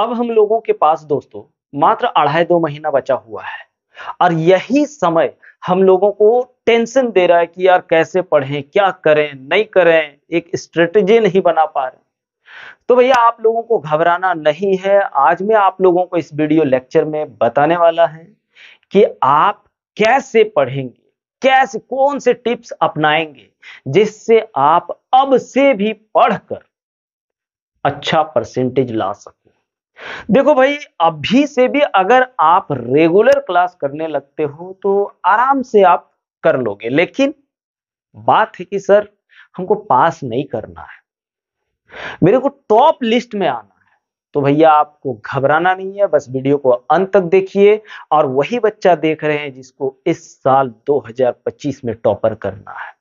अब हम लोगों के पास दोस्तों मात्र अढ़ाई दो महीना बचा हुआ है और यही समय हम लोगों को टेंशन दे रहा है कि यार कैसे पढ़ें क्या करें नहीं करें एक स्ट्रेटजी नहीं बना पा रहे तो भैया आप लोगों को घबराना नहीं है आज मैं आप लोगों को इस वीडियो लेक्चर में बताने वाला है कि आप कैसे पढ़ेंगे कैसे कौन से टिप्स अपनाएंगे जिससे आप अब से भी पढ़कर अच्छा परसेंटेज ला सकें देखो भाई अभी से भी अगर आप रेगुलर क्लास करने लगते हो तो आराम से आप कर लोगे लेकिन बात है कि सर हमको पास नहीं करना है मेरे को टॉप लिस्ट में आना है तो भैया आपको घबराना नहीं है बस वीडियो को अंत तक देखिए और वही बच्चा देख रहे हैं जिसको इस साल 2025 में टॉपर करना है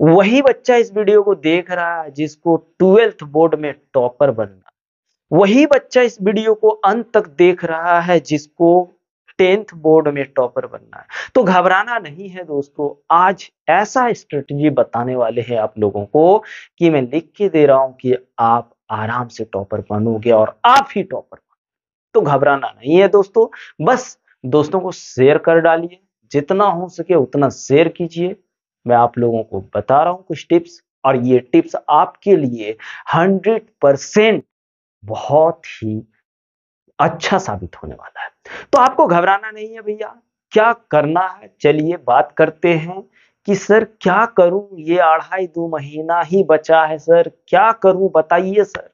वही बच्चा इस वीडियो को देख रहा है जिसको ट्वेल्थ बोर्ड में टॉपर बनना वही बच्चा इस वीडियो को अंत तक देख रहा है जिसको टेंथ बोर्ड में टॉपर बनना है तो घबराना नहीं है दोस्तों आज ऐसा स्ट्रेटजी बताने वाले हैं आप लोगों को कि मैं लिख के दे रहा हूं कि आप आराम से टॉपर बनोगे और आप ही टॉपर तो घबराना नहीं है दोस्तों बस दोस्तों को शेयर कर डालिए जितना हो सके उतना शेयर कीजिए मैं आप लोगों को बता रहा हूं कुछ टिप्स और ये टिप्स आपके लिए हंड्रेड परसेंट बहुत ही अच्छा साबित होने वाला है तो आपको घबराना नहीं है भैया क्या करना है चलिए बात करते हैं कि सर क्या करूं ये अढ़ाई दो महीना ही बचा है सर क्या करूं बताइए सर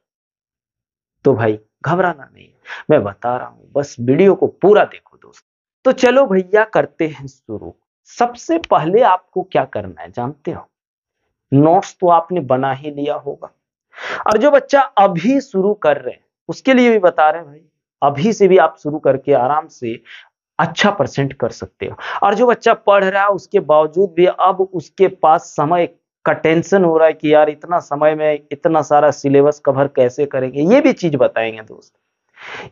तो भाई घबराना नहीं मैं बता रहा हूं बस वीडियो को पूरा देखो दोस्त तो चलो भैया करते हैं शुरू सबसे पहले आपको क्या करना है जानते हो नोट्स तो आपने बना ही लिया होगा और जो बच्चा अभी शुरू कर रहे हैं उसके लिए भी बता रहे हैं भाई अभी से भी आप शुरू करके आराम से अच्छा परसेंट कर सकते हो और जो बच्चा पढ़ रहा है उसके बावजूद भी अब उसके पास समय का टेंशन हो रहा है कि यार इतना समय में इतना सारा सिलेबस कवर कैसे करेंगे ये भी चीज बताएंगे दोस्त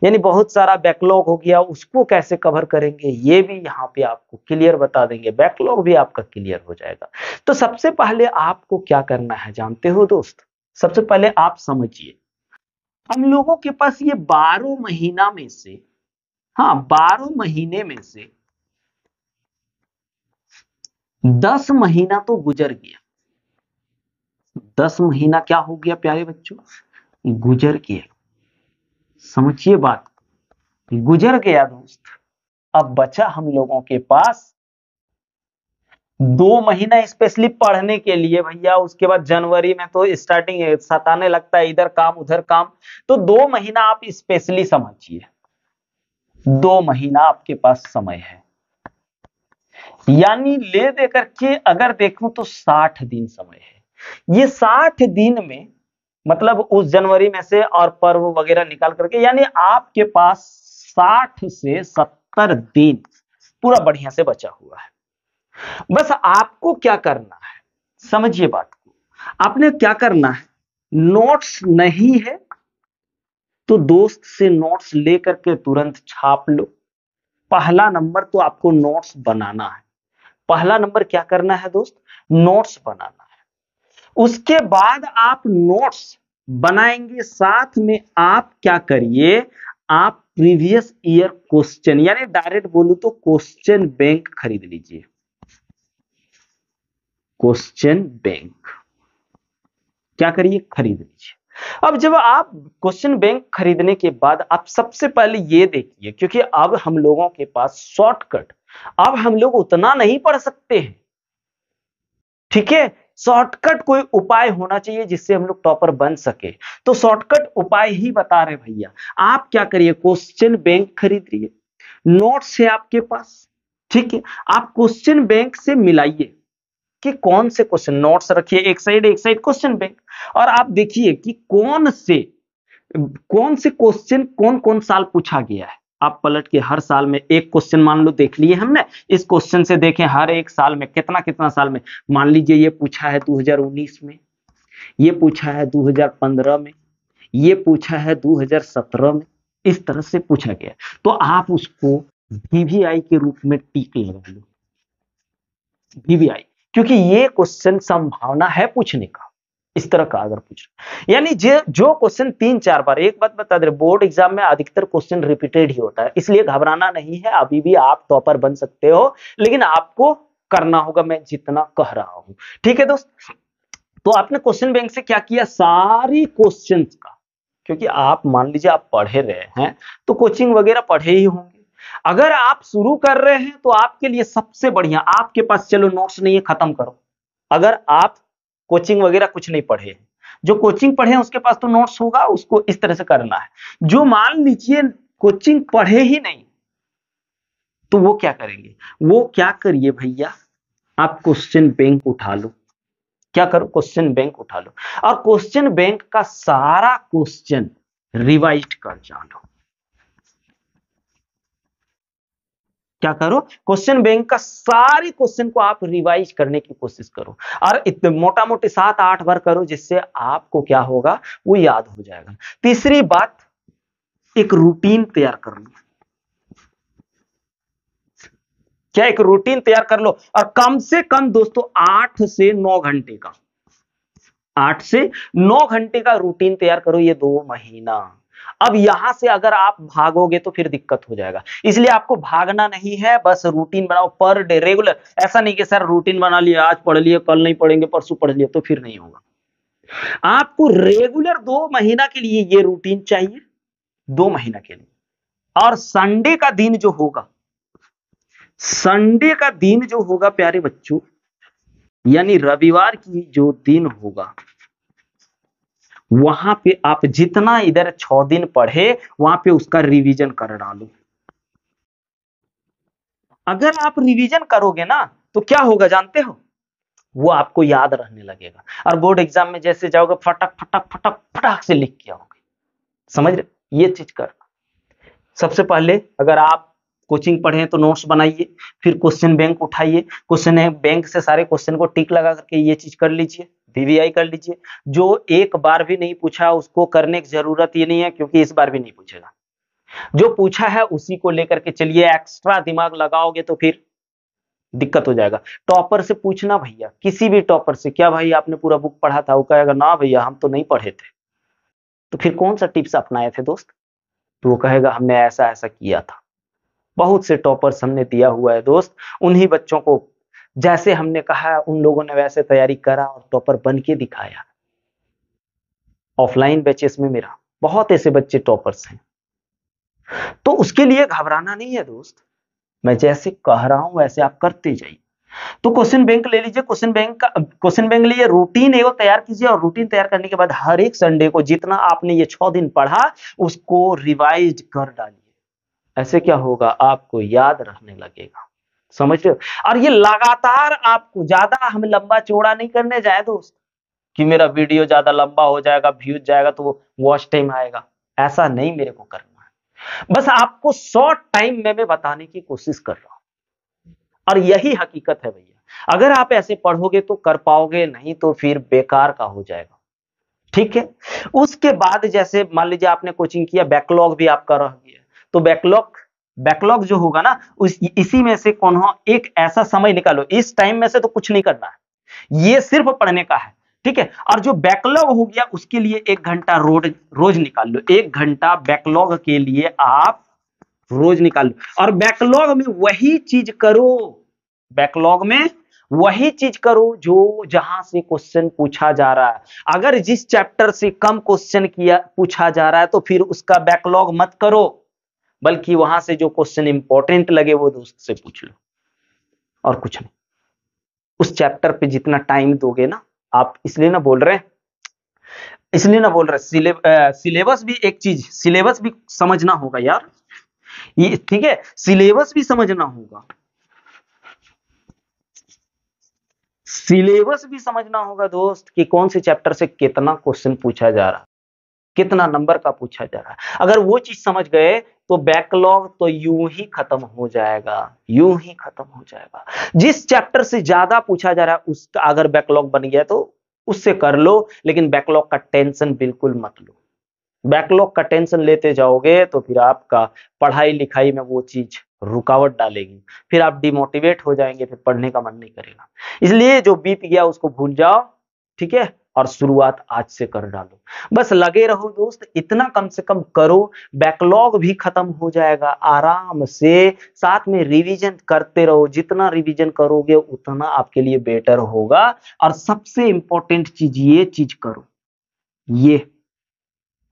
यानी बहुत सारा बैकलॉग हो गया उसको कैसे कवर करेंगे ये भी यहाँ पे आपको क्लियर बता देंगे बैकलॉग भी आपका क्लियर हो जाएगा तो सबसे पहले आपको क्या करना है जानते हो दोस्त सबसे पहले आप समझिए हम लोगों के पास ये बारह महीना में से हाँ बारह महीने में से दस महीना तो गुजर गया दस महीना क्या हो गया प्यारे बच्चों गुजर गया समझिए बात गुजर गया दोस्त अब बचा हम लोगों के पास दो महीना स्पेशली पढ़ने के लिए भैया उसके बाद जनवरी में तो स्टार्टिंग सताने लगता है इधर काम उधर काम तो दो महीना आप स्पेशली समझिए दो महीना आपके पास समय है यानी ले देकर के अगर देखूं तो साठ दिन समय है ये साठ दिन में मतलब उस जनवरी में से और पर्व वगैरह निकाल करके यानी आपके पास साठ से सत्तर दिन पूरा बढ़िया से बचा हुआ है बस आपको क्या करना है समझिए बात को आपने क्या करना है नोट्स नहीं है तो दोस्त से नोट्स लेकर के तुरंत छाप लो पहला नंबर तो आपको नोट्स बनाना है पहला नंबर क्या करना है दोस्त नोट्स बनाना है उसके बाद आप नोट्स बनाएंगे साथ में आप क्या करिए आप प्रीवियस ईयर क्वेश्चन यानी डायरेक्ट बोलू तो क्वेश्चन बैंक खरीद लीजिए क्वेश्चन बैंक क्या करिए खरीद लीजिए अब जब आप क्वेश्चन बैंक खरीदने के बाद आप सबसे पहले ये देखिए क्योंकि अब हम लोगों के पास शॉर्टकट अब हम लोग उतना नहीं पढ़ सकते हैं ठीक है शॉर्टकट कोई उपाय होना चाहिए जिससे हम लोग टॉपर बन सके तो शॉर्टकट उपाय ही बता रहे भैया आप क्या करिए क्वेश्चन बैंक खरीद लिए नोट्स है आपके पास ठीक है आप क्वेश्चन बैंक से मिलाइए कि कौन से क्वेश्चन नोट्स रखिए एक साइड एक साइड क्वेश्चन बैंक और आप देखिए कि कौन से कौन से क्वेश्चन कौन कौन साल पूछा गया है आप पलट के हर साल में एक क्वेश्चन मान लो देख लिए हमने इस क्वेश्चन से देखें हर एक साल में कितना कितना साल में मान लीजिए ये पूछा है 2019 में ये पूछा है 2015 में ये पूछा है 2017 में इस तरह से पूछा गया तो आप उसको वीवीआई के रूप में टीक लगा लो वीवीआई क्योंकि ये क्वेश्चन संभावना है पूछने का इस तरह का अगर पूछ यानी जो जो क्वेश्चन तीन चार बार एक बात बता दे बोर्ड एग्जाम में अधिकतर क्वेश्चन रिपीटेड ही होता है इसलिए घबराना नहीं है अभी भी आप टॉपर बन सकते हो लेकिन आपको करना होगा मैं जितना कह रहा हूं ठीक है दोस्त तो आपने क्वेश्चन बैंक से क्या किया सारी क्वेश्चन का क्योंकि आप मान लीजिए आप पढ़े रहे हैं तो कोचिंग वगैरह पढ़े ही होंगे अगर आप शुरू कर रहे हैं तो आपके लिए सबसे बढ़िया आपके पास चलो नोट्स नहीं है खत्म करो अगर आप कोचिंग वगैरह कुछ नहीं पढ़े जो कोचिंग पढ़े उसके पास तो नोट्स होगा उसको इस तरह से करना है जो मान लीजिए कोचिंग पढ़े ही नहीं तो वो क्या करेंगे वो क्या करिए भैया आप क्वेश्चन बैंक उठा लो क्या करो क्वेश्चन बैंक उठा लो और क्वेश्चन बैंक का सारा क्वेश्चन रिवाइज कर जानो क्या करो क्वेश्चन बैंक का सारे क्वेश्चन को आप रिवाइज करने की कोशिश करो और इतने मोटा मोटी सात आठ बार करो जिससे आपको क्या होगा वो याद हो जाएगा तीसरी बात एक रूटीन तैयार कर लो क्या एक रूटीन तैयार कर लो और कम से कम दोस्तों आठ से नौ घंटे का आठ से नौ घंटे का रूटीन तैयार करो ये दो महीना अब यहां से अगर आप भागोगे तो फिर दिक्कत हो जाएगा इसलिए आपको भागना नहीं है बस रूटीन बनाओ पर डे रेगुलर ऐसा नहीं कि सर रूटीन बना लिया आज पढ़ लिए कल नहीं पढ़ेंगे परसों पढ़ लिए तो फिर नहीं होगा आपको रेगुलर दो महीना के लिए ये रूटीन चाहिए दो महीना के लिए और संडे का दिन जो होगा संडे का दिन जो होगा प्यारे बच्चों यानी रविवार की जो दिन होगा वहां पे आप जितना इधर छ दिन पढ़े वहां पे उसका रिवीजन कर डालो अगर आप रिवीजन करोगे ना तो क्या होगा जानते हो वो आपको याद रहने लगेगा और बोर्ड एग्जाम में जैसे जाओगे फटक फटक फटक फटक से लिख के आओगे समझ रहे ये चीज कर सबसे पहले अगर आप कोचिंग पढ़े तो नोट्स बनाइए फिर क्वेश्चन बैंक उठाइए क्वेश्चन बैंक से सारे क्वेश्चन को टिक लगा करके ये चीज कर लीजिए वीवीआई कर लीजिए जो एक बार भी नहीं पूछा उसको करने की जरूरत ही नहीं है क्योंकि इस बार भी नहीं पूछेगा जो पूछा है उसी को लेकर के चलिए एक्स्ट्रा दिमाग लगाओगे तो फिर दिक्कत हो जाएगा टॉपर से पूछना भैया किसी भी टॉपर से क्या भाई आपने पूरा बुक पढ़ा था वो कहेगा ना भैया हम तो नहीं पढ़े थे तो फिर कौन सा टिप्स अपनाए थे दोस्त तो वो कहेगा हमने ऐसा ऐसा किया था बहुत से टॉपर्स हमने दिया हुआ है दोस्त उन्हीं बच्चों को जैसे हमने कहा उन लोगों ने वैसे तैयारी करा और टॉपर बन के दिखाया ऑफलाइन बैचेस में मेरा बहुत ऐसे बच्चे टॉपर्स हैं तो उसके लिए घबराना नहीं है दोस्त मैं जैसे कह रहा हूं वैसे आप करते जाइए तो क्वेश्चन बैंक ले लीजिए क्वेश्चन बैंक का क्वेश्चन बैंक लिए रूटीन है वो तैयार कीजिए और रूटीन तैयार करने के बाद हर एक संडे को जितना आपने ये छह दिन पढ़ा उसको रिवाइज कर डालिए ऐसे क्या होगा आपको याद रहने लगेगा समझ रहे हो और ये लगातार आपको ज्यादा हम लंबा चौड़ा नहीं करने जाए दोस्त कि मेरा वीडियो ज्यादा लंबा हो जाएगा व्यूज जाएगा तो वॉच टाइम आएगा ऐसा नहीं मेरे को करना है बस आपको शॉर्ट टाइम में मैं बताने की कोशिश कर रहा हूं और यही हकीकत है भैया अगर आप ऐसे पढ़ोगे तो कर पाओगे नहीं तो फिर बेकार का हो जाएगा ठीक है उसके बाद जैसे मान लीजिए आपने कोचिंग किया बैकलॉग भी आपका रह गया तो बैकलॉग बैकलॉग जो होगा ना उस इसी में से कौन हो एक ऐसा समय निकालो इस टाइम में से तो कुछ नहीं करना है ये सिर्फ पढ़ने का है ठीक है और जो बैकलॉग हो गया उसके लिए एक घंटा रोज रोज निकाल लो एक घंटा बैकलॉग के लिए आप रोज निकाल लो और बैकलॉग में वही चीज करो बैकलॉग में वही चीज करो जो जहां से क्वेश्चन पूछा जा रहा है अगर जिस चैप्टर से कम क्वेश्चन किया पूछा जा रहा है तो फिर उसका बैकलॉग मत करो बल्कि वहां से जो क्वेश्चन इंपॉर्टेंट लगे वो दोस्त से पूछ लो और कुछ नहीं उस चैप्टर पे जितना टाइम दोगे ना आप इसलिए ना बोल रहे इसलिए ना बोल रहे सिलेबस भी एक चीज सिलेबस भी समझना होगा यार ये ठीक है सिलेबस भी समझना होगा सिलेबस भी समझना होगा दोस्त कि कौन से चैप्टर से कितना क्वेश्चन पूछा जा रहा कितना नंबर का पूछा जा रहा है अगर वो चीज समझ गए तो बैकलॉग तो यूं ही खत्म हो जाएगा यूं ही खत्म हो जाएगा जिस चैप्टर से ज्यादा पूछा जा रहा है उसका अगर बैकलॉग बन गया तो उससे कर लो लेकिन बैकलॉग का टेंशन बिल्कुल मत लो बैकलॉग का टेंशन लेते जाओगे तो फिर आपका पढ़ाई लिखाई में वो चीज रुकावट डालेगी फिर आप डिमोटिवेट हो जाएंगे फिर पढ़ने का मन नहीं करेगा इसलिए जो बीत गया उसको भूल जाओ ठीक है और शुरुआत आज से कर डालो बस लगे रहो दोस्त इतना कम से कम करो बैकलॉग भी खत्म हो जाएगा आराम से साथ में रिवीजन करते रहो जितना रिवीजन करोगे उतना आपके लिए बेटर होगा और सबसे इंपॉर्टेंट चीज ये चीज करो ये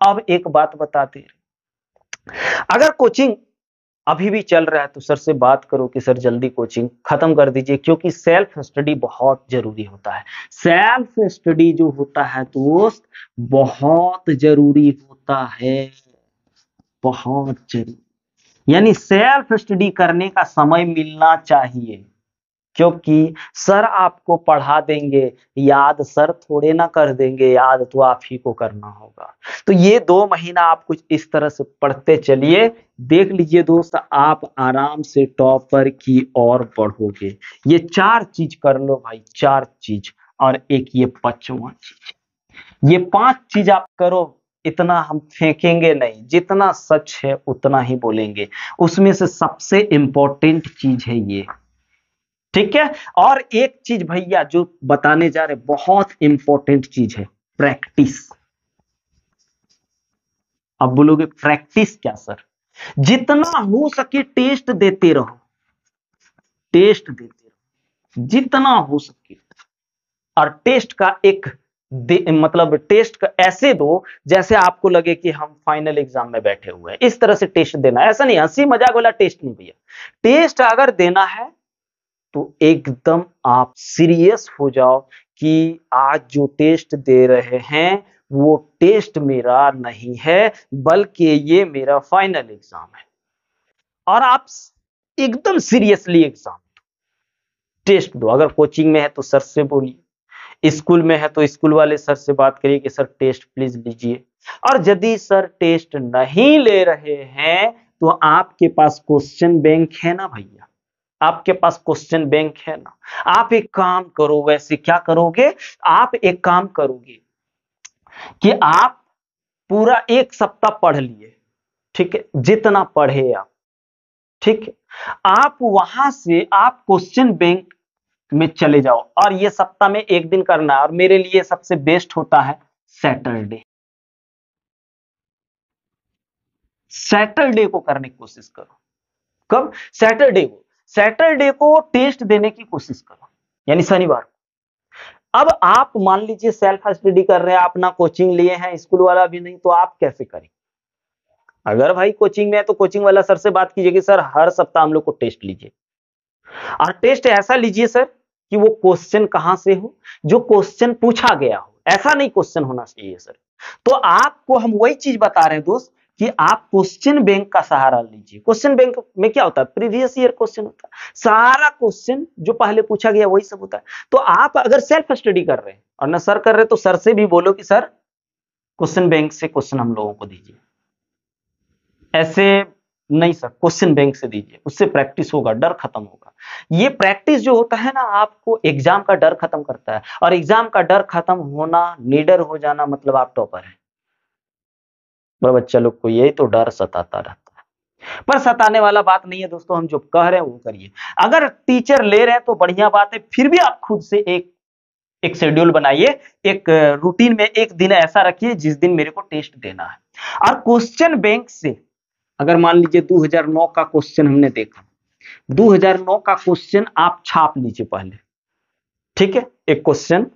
अब एक बात बताते अगर कोचिंग अभी भी चल रहा है तो सर से बात करो कि सर जल्दी कोचिंग खत्म कर दीजिए क्योंकि सेल्फ स्टडी बहुत जरूरी होता है सेल्फ स्टडी जो होता है दोस्त बहुत जरूरी होता है बहुत जरूरी यानी सेल्फ स्टडी करने का समय मिलना चाहिए क्योंकि सर आपको पढ़ा देंगे याद सर थोड़े ना कर देंगे याद तो आप ही को करना होगा तो ये दो महीना आप कुछ इस तरह से पढ़ते चलिए देख लीजिए दोस्त आप आराम से टॉपर की ओर बढ़ोगे ये चार चीज कर लो भाई चार चीज और एक ये पचवा चीज ये पांच चीज आप करो इतना हम फेंकेंगे नहीं जितना सच है उतना ही बोलेंगे उसमें से सबसे इंपॉर्टेंट चीज है ये ठीक है और एक चीज भैया जो बताने जा रहे बहुत इंपॉर्टेंट चीज है प्रैक्टिस अब बोलोगे प्रैक्टिस क्या सर जितना हो सके टेस्ट देते रहो टेस्ट देते रहो जितना हो सके और टेस्ट का एक मतलब टेस्ट का ऐसे दो जैसे आपको लगे कि हम फाइनल एग्जाम में बैठे हुए हैं इस तरह से टेस्ट देना ऐसा नहीं हंसी मजाक वाला टेस्ट नहीं भैया टेस्ट अगर देना है तो एकदम आप सीरियस हो जाओ कि आज जो टेस्ट दे रहे हैं वो टेस्ट मेरा नहीं है बल्कि ये मेरा फाइनल एग्जाम है और आप एकदम सीरियसली एग्जाम टेस्ट दो अगर कोचिंग में है तो सर से बोलिए स्कूल में है तो स्कूल वाले सर से बात करिए कि सर टेस्ट प्लीज लीजिए और यदि सर टेस्ट नहीं ले रहे हैं तो आपके पास क्वेश्चन बैंक है ना भैया आपके पास क्वेश्चन बैंक है ना आप एक काम करो वैसे क्या करोगे आप एक काम करोगे कि आप पूरा एक सप्ताह पढ़ लिए ठीक है जितना पढ़े आप ठीक है आप वहां से आप क्वेश्चन बैंक में चले जाओ और ये सप्ताह में एक दिन करना है और मेरे लिए सबसे बेस्ट होता है सैटरडे सैटरडे को करने की कोशिश करो कब सैटरडे को सैटरडे को टेस्ट देने की कोशिश करो यानी शनिवार को अब आप मान लीजिए सेल्फ स्टडी कर रहे हैं आप ना कोचिंग लिए हैं स्कूल वाला भी नहीं तो आप कैसे करें अगर भाई कोचिंग में है तो कोचिंग वाला सर से बात कीजिए कि सर हर सप्ताह हम लोग को टेस्ट लीजिए और टेस्ट ऐसा लीजिए सर कि वो क्वेश्चन कहां से हो जो क्वेश्चन पूछा गया हो ऐसा नहीं क्वेश्चन होना चाहिए सर तो आपको हम वही चीज बता रहे हैं दोस्त कि आप क्वेश्चन बैंक का सहारा लीजिए क्वेश्चन बैंक में क्या होता है प्रीवियस ईयर क्वेश्चन होता है सारा क्वेश्चन जो पहले पूछा गया वही सब होता है तो आप अगर सेल्फ स्टडी कर रहे हैं और ना सर कर रहे तो सर से भी बोलो कि सर क्वेश्चन बैंक से क्वेश्चन हम लोगों को दीजिए ऐसे नहीं सर क्वेश्चन बैंक से दीजिए उससे प्रैक्टिस होगा डर खत्म होगा ये प्रैक्टिस जो होता है ना आपको एग्जाम का डर खत्म करता है और एग्जाम का डर खत्म होना लीडर हो जाना मतलब आप टॉपर हैं पर बच्चे लोग को यही तो डर सताता रहता है पर सताने वाला बात नहीं है दोस्तों हम जो कह रहे हैं वो करिए अगर टीचर ले रहे हैं तो बढ़िया बात है फिर भी आप खुद से एक एक शेड्यूल बनाइए एक रूटीन में एक दिन ऐसा रखिए जिस दिन मेरे को टेस्ट देना है और क्वेश्चन बैंक से अगर मान लीजिए 2009 का क्वेश्चन हमने देखा 2009 का क्वेश्चन आप छाप लीजिए पहले ठीक है एक क्वेश्चन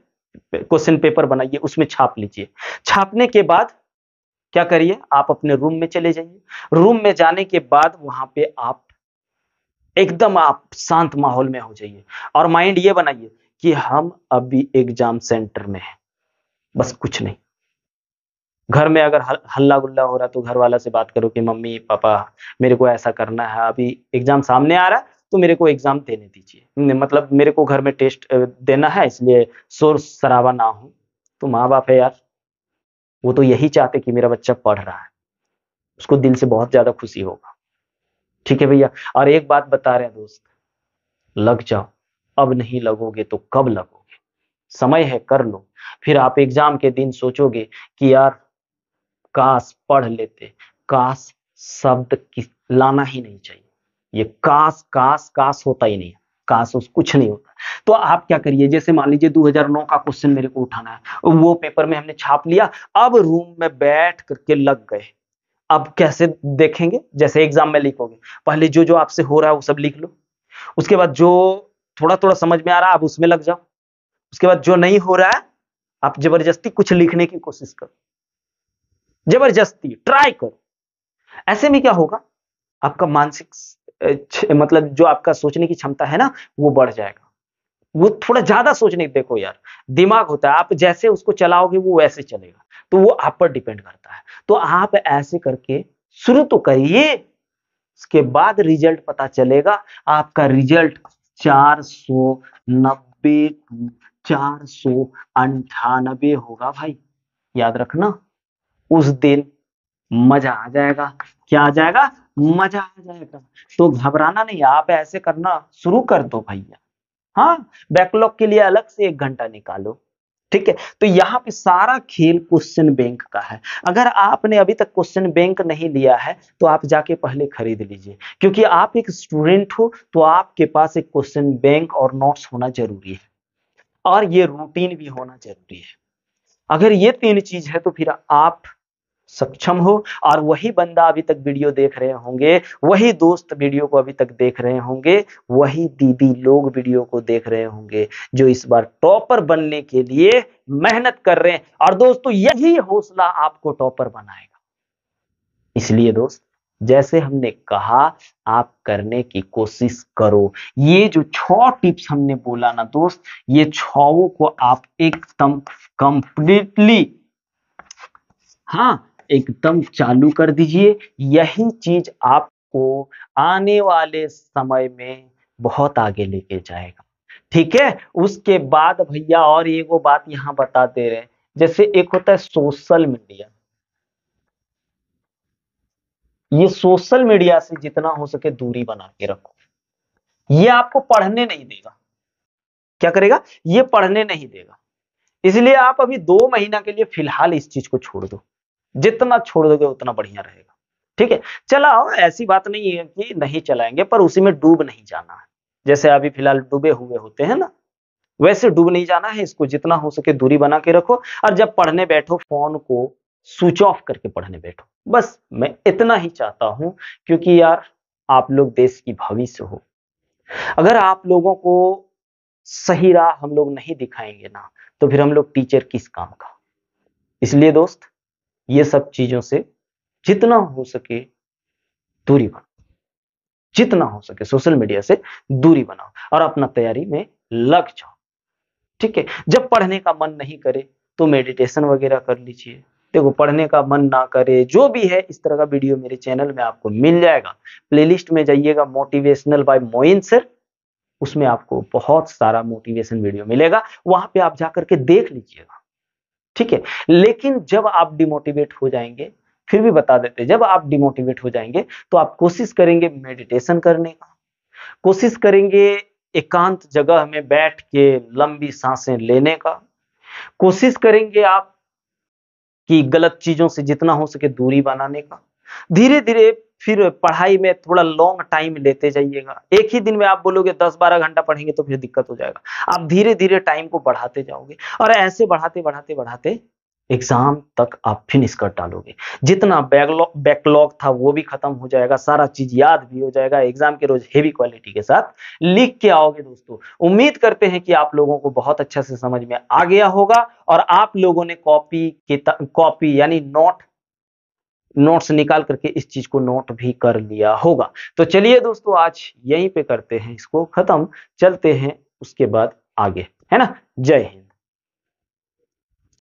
क्वेश्चन पेपर बनाइए उसमें छाप लीजिए छापने के बाद क्या करिए आप अपने रूम में चले जाइए रूम में जाने के बाद वहां पे आप एकदम आप शांत माहौल में हो जाइए और माइंड ये बनाइए कि हम अभी एग्जाम सेंटर में हैं बस कुछ नहीं घर में अगर हल्ला गुल्ला हो रहा तो घर वाला से बात करो कि मम्मी पापा मेरे को ऐसा करना है अभी एग्जाम सामने आ रहा है तो मेरे को एग्जाम देने दीजिए मतलब मेरे को घर में टेस्ट देना है इसलिए शोर शराबा ना हो तो माँ बाप है यार वो तो यही चाहते कि मेरा बच्चा पढ़ रहा है उसको दिल से बहुत ज्यादा खुशी होगा ठीक है भैया और एक बात बता रहे हैं दोस्त लग जाओ अब नहीं लगोगे तो कब लगोगे समय है कर लो फिर आप एग्जाम के दिन सोचोगे कि यार काश पढ़ लेते काश शब्द लाना ही नहीं चाहिए ये काश काश काश होता ही नहीं काश उस कुछ नहीं होता तो आप क्या करिए जैसे मान लीजिए 2009 का क्वेश्चन मेरे को उठाना है वो पेपर में हमने छाप लिया अब रूम में बैठ करके लग गए अब कैसे देखेंगे जैसे एग्जाम में लिखोगे पहले जो जो आपसे हो रहा है वो सब लिख लो उसके बाद जो थोड़ा थोड़ा समझ में आ रहा है आप उसमें लग जाओ उसके बाद जो नहीं हो रहा है आप जबरदस्ती कुछ लिखने की कोशिश करो जबरदस्ती ट्राई करो ऐसे में क्या होगा आपका मानसिक मतलब जो आपका सोचने की क्षमता है ना वो बढ़ जाएगा वो थोड़ा ज्यादा सोचने देखो यार दिमाग होता है आप जैसे उसको चलाओगे वो वैसे चलेगा तो वो आप पर डिपेंड करता है तो आप ऐसे करके शुरू तो करिए उसके बाद रिजल्ट पता चलेगा आपका रिजल्ट चार सौ नब्बे चार सौ अंठानबे होगा भाई याद रखना उस दिन मजा आ जाएगा क्या आ जाएगा मजा आ जाएगा तो घबराना नहीं आप ऐसे करना शुरू कर दो भैया हाँ बैकलॉग के लिए अलग से एक घंटा निकालो ठीक है तो यहाँ पे सारा खेल क्वेश्चन बैंक का है अगर आपने अभी तक क्वेश्चन बैंक नहीं लिया है तो आप जाके पहले खरीद लीजिए क्योंकि आप एक स्टूडेंट हो तो आपके पास एक क्वेश्चन बैंक और नोट्स होना जरूरी है और ये रूटीन भी होना जरूरी है अगर ये तीन चीज है तो फिर आप सक्षम हो और वही बंदा अभी तक वीडियो देख रहे होंगे वही दोस्त वीडियो को अभी तक देख रहे होंगे वही दीदी लोग वीडियो को देख रहे होंगे जो इस बार टॉपर बनने के लिए मेहनत कर रहे हैं और दोस्तों यही हौसला आपको टॉपर बनाएगा इसलिए दोस्त जैसे हमने कहा आप करने की कोशिश करो ये जो छ टिप्स हमने बोला ना दोस्त ये छो को आप एकदम कंप्लीटली हाँ एकदम चालू कर दीजिए यही चीज आपको आने वाले समय में बहुत आगे लेके जाएगा ठीक है उसके बाद भैया और ये वो बात यहाँ दे रहे जैसे एक होता है सोशल मीडिया ये सोशल मीडिया से जितना हो सके दूरी बना के रखो ये आपको पढ़ने नहीं देगा क्या करेगा ये पढ़ने नहीं देगा इसलिए आप अभी दो महीना के लिए फिलहाल इस चीज को छोड़ दो जितना छोड़ दोगे उतना बढ़िया रहेगा ठीक है चलाओ ऐसी बात नहीं है कि नहीं चलाएंगे पर उसी में डूब नहीं जाना है जैसे अभी फिलहाल डूबे हुए होते हैं ना वैसे डूब नहीं जाना है इसको जितना हो सके दूरी बना के रखो और जब पढ़ने बैठो फोन को स्विच ऑफ करके पढ़ने बैठो बस मैं इतना ही चाहता हूं क्योंकि यार आप लोग देश की भविष्य हो अगर आप लोगों को सही राह हम लोग नहीं दिखाएंगे ना तो फिर हम लोग टीचर किस काम का इसलिए दोस्त ये सब चीजों से जितना हो सके दूरी बनाओ जितना हो सके सोशल मीडिया से दूरी बनाओ और अपना तैयारी में लग जाओ ठीक है जब पढ़ने का मन नहीं करे तो मेडिटेशन वगैरह कर लीजिए देखो पढ़ने का मन ना करे जो भी है इस तरह का वीडियो मेरे चैनल में आपको मिल जाएगा प्लेलिस्ट में जाइएगा मोटिवेशनल बाय मोइन सर उसमें आपको बहुत सारा मोटिवेशन वीडियो मिलेगा वहां पे आप जाकर के देख लीजिएगा ठीक है लेकिन जब आप डिमोटिवेट हो जाएंगे फिर भी बता देते जब आप डिमोटिवेट हो जाएंगे तो आप कोशिश करेंगे मेडिटेशन करने का कोशिश करेंगे एकांत जगह में बैठ के लंबी सांसें लेने का कोशिश करेंगे आप कि गलत चीजों से जितना हो सके दूरी बनाने का धीरे धीरे फिर पढ़ाई में थोड़ा लॉन्ग टाइम लेते जाइएगा एक ही दिन में आप बोलोगे दस बारह घंटा पढ़ेंगे तो फिर दिक्कत हो जाएगा आप धीरे धीरे टाइम को बढ़ाते जाओगे और ऐसे बढ़ाते बढ़ाते बढ़ाते एग्जाम तक आप फिनिश कर डालोगे जितना बैकलॉग बैकलॉग था वो भी खत्म हो जाएगा सारा चीज याद भी हो जाएगा एग्जाम के रोज हेवी क्वालिटी के साथ लिख के आओगे दोस्तों उम्मीद करते हैं कि आप लोगों को बहुत अच्छा से समझ में आ गया होगा और आप लोगों ने कॉपी कॉपी यानी नोट नोट्स निकाल करके इस चीज को नोट भी कर लिया होगा तो चलिए दोस्तों आज यहीं पे करते हैं इसको खत्म चलते हैं उसके बाद आगे है ना जय हिंद